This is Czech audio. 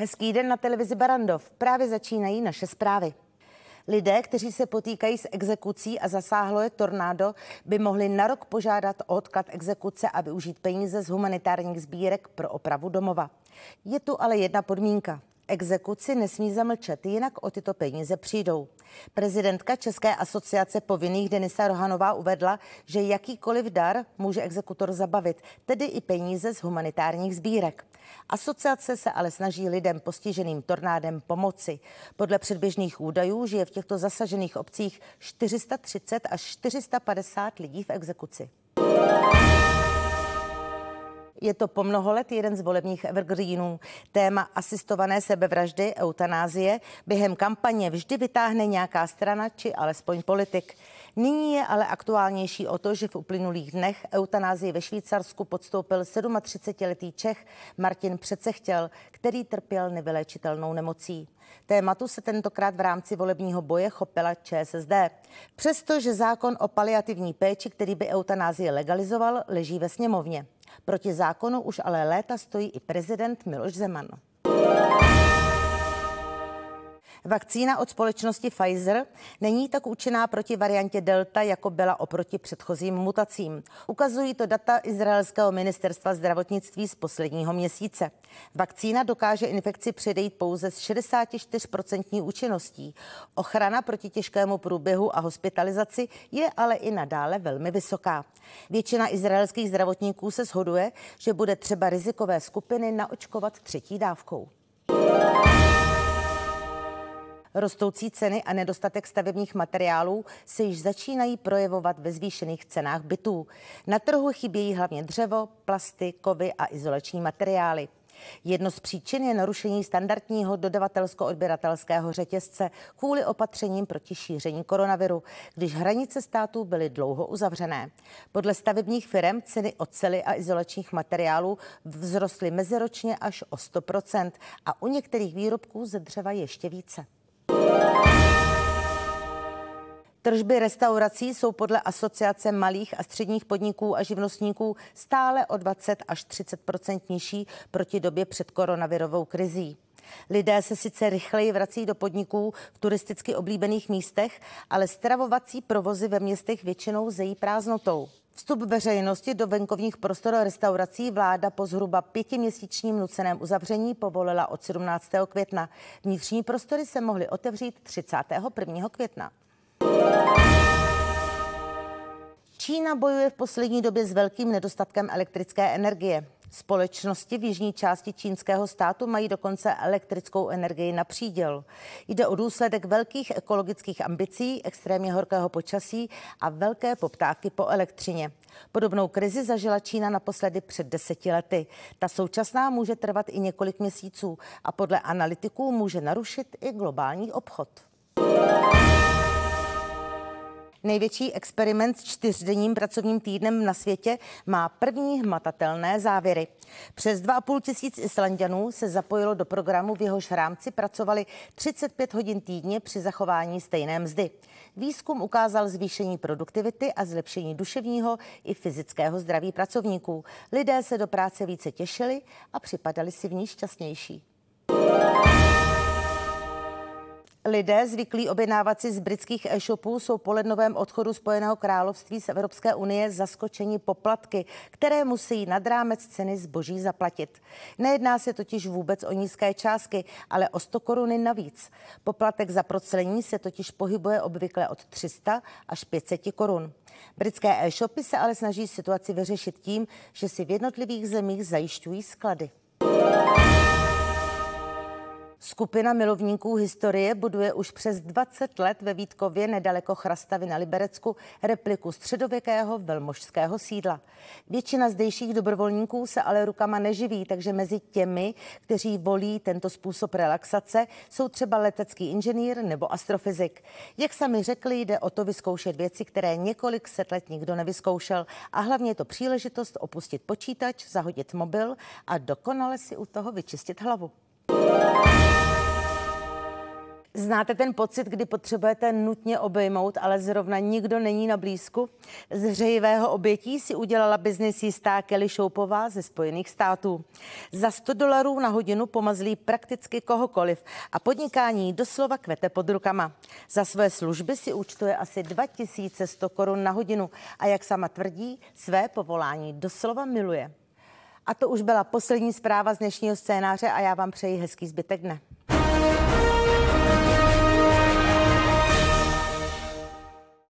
Hezký den na televizi Barandov. Právě začínají naše zprávy. Lidé, kteří se potýkají s exekucí a zasáhlo je tornádo, by mohli na rok požádat o odklad exekuce a využít peníze z humanitárních sbírek pro opravu domova. Je tu ale jedna podmínka exekuci nesmí zamlčet, jinak o tyto peníze přijdou. Prezidentka České asociace povinných Denisa Rohanová uvedla, že jakýkoliv dar může exekutor zabavit, tedy i peníze z humanitárních sbírek. Asociace se ale snaží lidem postiženým tornádem pomoci. Podle předběžných údajů žije v těchto zasažených obcích 430 až 450 lidí v exekuci. Je to po mnoho let jeden z volebních evergreenů. Téma asistované sebevraždy, eutanázie, během kampaně vždy vytáhne nějaká strana či alespoň politik. Nyní je ale aktuálnější o to, že v uplynulých dnech eutanázii ve Švýcarsku podstoupil 37-letý Čech Martin Přecechtěl, který trpěl nevylečitelnou nemocí. Tématu se tentokrát v rámci volebního boje chopila ČSSD. Přestože zákon o paliativní péči, který by eutanázii legalizoval, leží ve sněmovně. Proti zákonu už ale léta stojí i prezident Miloš Zeman. Vakcína od společnosti Pfizer není tak účinná proti variantě Delta, jako byla oproti předchozím mutacím. Ukazují to data izraelského ministerstva zdravotnictví z posledního měsíce. Vakcína dokáže infekci předejít pouze s 64% účinností. Ochrana proti těžkému průběhu a hospitalizaci je ale i nadále velmi vysoká. Většina izraelských zdravotníků se shoduje, že bude třeba rizikové skupiny naočkovat třetí dávkou. Rostoucí ceny a nedostatek stavebních materiálů se již začínají projevovat ve zvýšených cenách bytů. Na trhu chybějí hlavně dřevo, plasty, kovy a izolační materiály. Jedno z příčin je narušení standardního dodavatelsko-odběratelského řetězce kvůli opatřením proti šíření koronaviru, když hranice států byly dlouho uzavřené. Podle stavebních firm ceny ocely a izolačních materiálů vzrostly meziročně až o 100% a u některých výrobků ze dřeva ještě více. Tržby restaurací jsou podle Asociace malých a středních podniků a živnostníků stále o 20 až 30 nižší proti době před koronavirovou krizí. Lidé se sice rychleji vrací do podniků v turisticky oblíbených místech, ale stravovací provozy ve městech většinou zejí prázdnotou. Vstup veřejnosti do venkovních prostor restaurací vláda po zhruba pětiměsíčním nuceném uzavření povolila od 17. května. Vnitřní prostory se mohly otevřít 31. května. Čína bojuje v poslední době s velkým nedostatkem elektrické energie. Společnosti v jižní části čínského státu mají dokonce elektrickou energii na příděl. Jde o důsledek velkých ekologických ambicí, extrémně horkého počasí a velké poptávky po elektřině. Podobnou krizi zažila Čína naposledy před deseti lety. Ta současná může trvat i několik měsíců a podle analytiků může narušit i globální obchod. Největší experiment s čtyřdenním pracovním týdnem na světě má první hmatatelné závěry. Přes 2,5 tisíc Islandianů se zapojilo do programu, v jehož rámci pracovali 35 hodin týdně při zachování stejné mzdy. Výzkum ukázal zvýšení produktivity a zlepšení duševního i fyzického zdraví pracovníků. Lidé se do práce více těšili a připadali si v ní šťastnější. Lidé zvyklí objednávat si z britských e-shopů jsou po lednovém odchodu Spojeného království z Evropské unie zaskočeni poplatky, které musí nad rámec ceny zboží zaplatit. Nejedná se totiž vůbec o nízké částky, ale o 100 koruny navíc. Poplatek za proclení se totiž pohybuje obvykle od 300 až 500 korun. Britské e-shopy se ale snaží situaci vyřešit tím, že si v jednotlivých zemích zajišťují sklady. Skupina milovníků historie buduje už přes 20 let ve Vítkově nedaleko Chrastavy na Liberecku repliku středověkého velmožského sídla. Většina zdejších dobrovolníků se ale rukama neživí, takže mezi těmi, kteří volí tento způsob relaxace, jsou třeba letecký inženýr nebo astrofyzik. Jak sami řekli, jde o to vyzkoušet věci, které několik set let nikdo nevyzkoušel a hlavně je to příležitost opustit počítač, zahodit mobil a dokonale si u toho vyčistit hlavu. Znáte ten pocit, kdy potřebujete nutně obejmout, ale zrovna nikdo není na blízku? Z hřejivého obětí si udělala biznis jistá Kelly Šoupová ze Spojených států. Za 100 dolarů na hodinu pomazlí prakticky kohokoliv a podnikání doslova kvete pod rukama. Za své služby si účtuje asi 2100 korun na hodinu a jak sama tvrdí, své povolání doslova miluje. A to už byla poslední zpráva z dnešního scénáře a já vám přeji hezký zbytek dne.